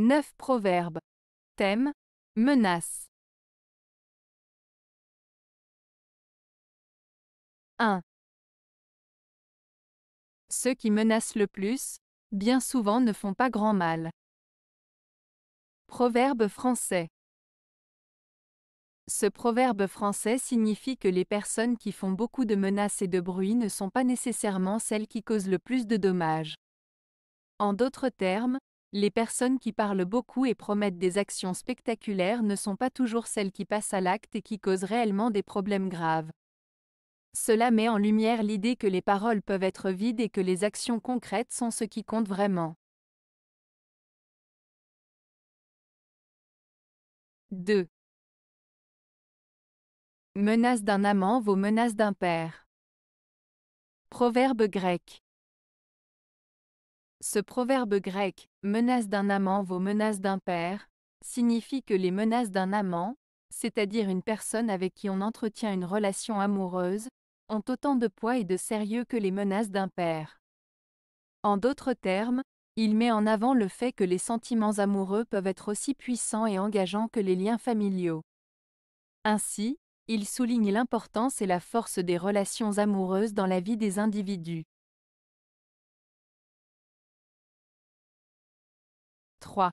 9 proverbes. Thème menaces 1. Ceux qui menacent le plus, bien souvent ne font pas grand mal. Proverbe français. Ce proverbe français signifie que les personnes qui font beaucoup de menaces et de bruit ne sont pas nécessairement celles qui causent le plus de dommages. En d'autres termes, les personnes qui parlent beaucoup et promettent des actions spectaculaires ne sont pas toujours celles qui passent à l'acte et qui causent réellement des problèmes graves. Cela met en lumière l'idée que les paroles peuvent être vides et que les actions concrètes sont ce qui compte vraiment. 2. Menace d'un amant vaut menace d'un père. Proverbe grec. Ce proverbe grec, menace d'un amant vaut menace d'un père, signifie que les menaces d'un amant, c'est-à-dire une personne avec qui on entretient une relation amoureuse, ont autant de poids et de sérieux que les menaces d'un père. En d'autres termes, il met en avant le fait que les sentiments amoureux peuvent être aussi puissants et engageants que les liens familiaux. Ainsi, il souligne l'importance et la force des relations amoureuses dans la vie des individus. 3.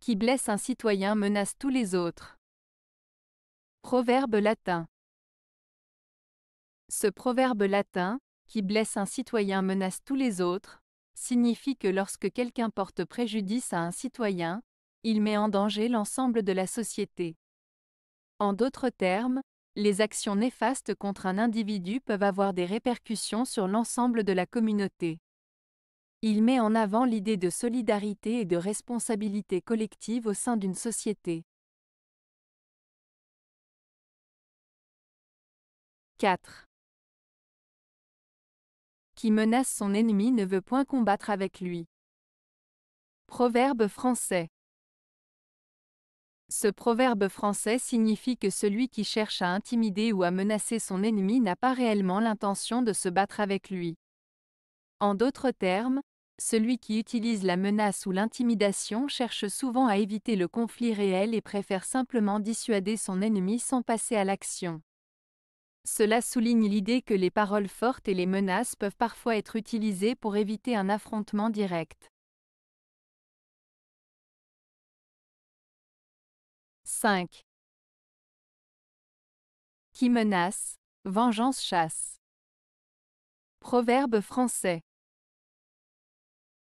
Qui blesse un citoyen menace tous les autres. Proverbe latin. Ce proverbe latin, qui blesse un citoyen menace tous les autres, signifie que lorsque quelqu'un porte préjudice à un citoyen, il met en danger l'ensemble de la société. En d'autres termes, les actions néfastes contre un individu peuvent avoir des répercussions sur l'ensemble de la communauté. Il met en avant l'idée de solidarité et de responsabilité collective au sein d'une société. 4. Qui menace son ennemi ne veut point combattre avec lui. Proverbe français. Ce proverbe français signifie que celui qui cherche à intimider ou à menacer son ennemi n'a pas réellement l'intention de se battre avec lui. En d'autres termes, celui qui utilise la menace ou l'intimidation cherche souvent à éviter le conflit réel et préfère simplement dissuader son ennemi sans passer à l'action. Cela souligne l'idée que les paroles fortes et les menaces peuvent parfois être utilisées pour éviter un affrontement direct. 5. Qui menace Vengeance chasse. Proverbe français.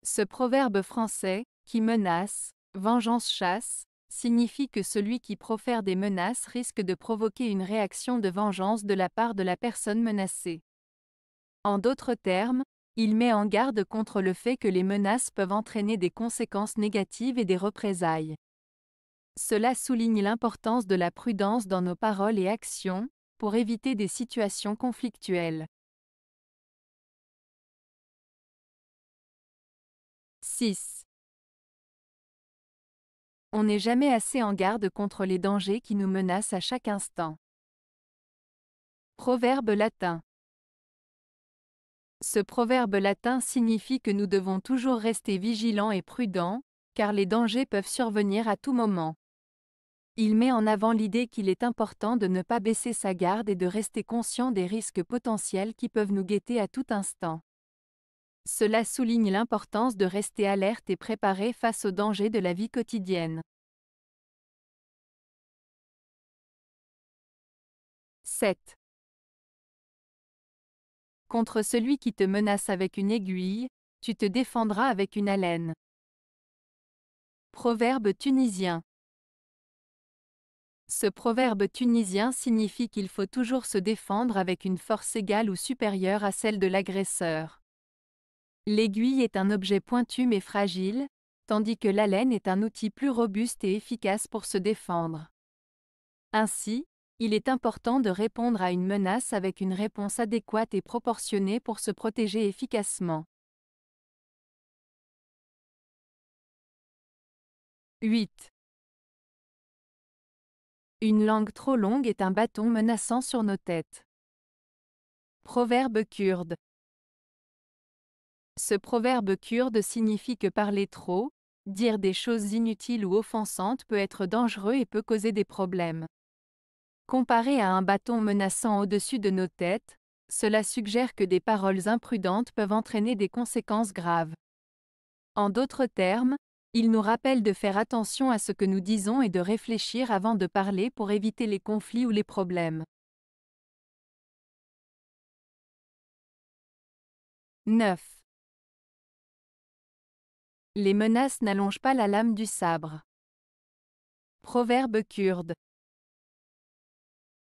Ce proverbe français, qui menace, vengeance chasse, signifie que celui qui profère des menaces risque de provoquer une réaction de vengeance de la part de la personne menacée. En d'autres termes, il met en garde contre le fait que les menaces peuvent entraîner des conséquences négatives et des représailles. Cela souligne l'importance de la prudence dans nos paroles et actions, pour éviter des situations conflictuelles. 6. On n'est jamais assez en garde contre les dangers qui nous menacent à chaque instant. Proverbe latin. Ce proverbe latin signifie que nous devons toujours rester vigilants et prudents, car les dangers peuvent survenir à tout moment. Il met en avant l'idée qu'il est important de ne pas baisser sa garde et de rester conscient des risques potentiels qui peuvent nous guetter à tout instant. Cela souligne l'importance de rester alerte et préparé face aux dangers de la vie quotidienne. 7. Contre celui qui te menace avec une aiguille, tu te défendras avec une haleine. Proverbe tunisien. Ce proverbe tunisien signifie qu'il faut toujours se défendre avec une force égale ou supérieure à celle de l'agresseur. L'aiguille est un objet pointu mais fragile, tandis que l'haleine est un outil plus robuste et efficace pour se défendre. Ainsi, il est important de répondre à une menace avec une réponse adéquate et proportionnée pour se protéger efficacement. 8. Une langue trop longue est un bâton menaçant sur nos têtes. Proverbe kurde. Ce proverbe kurde signifie que parler trop, dire des choses inutiles ou offensantes peut être dangereux et peut causer des problèmes. Comparé à un bâton menaçant au-dessus de nos têtes, cela suggère que des paroles imprudentes peuvent entraîner des conséquences graves. En d'autres termes, il nous rappelle de faire attention à ce que nous disons et de réfléchir avant de parler pour éviter les conflits ou les problèmes. 9. Les menaces n'allongent pas la lame du sabre. Proverbe kurde.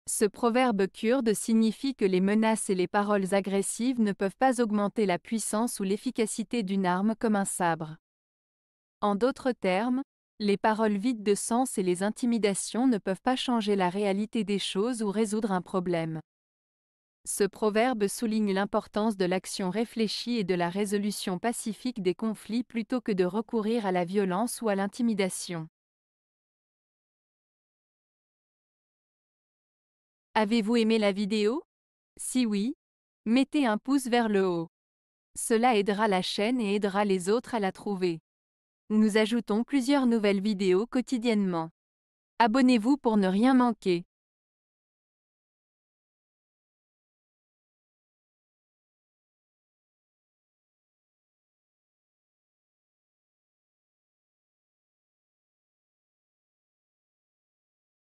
Ce proverbe kurde signifie que les menaces et les paroles agressives ne peuvent pas augmenter la puissance ou l'efficacité d'une arme comme un sabre. En d'autres termes, les paroles vides de sens et les intimidations ne peuvent pas changer la réalité des choses ou résoudre un problème. Ce proverbe souligne l'importance de l'action réfléchie et de la résolution pacifique des conflits plutôt que de recourir à la violence ou à l'intimidation. Avez-vous aimé la vidéo Si oui, mettez un pouce vers le haut. Cela aidera la chaîne et aidera les autres à la trouver. Nous ajoutons plusieurs nouvelles vidéos quotidiennement. Abonnez-vous pour ne rien manquer.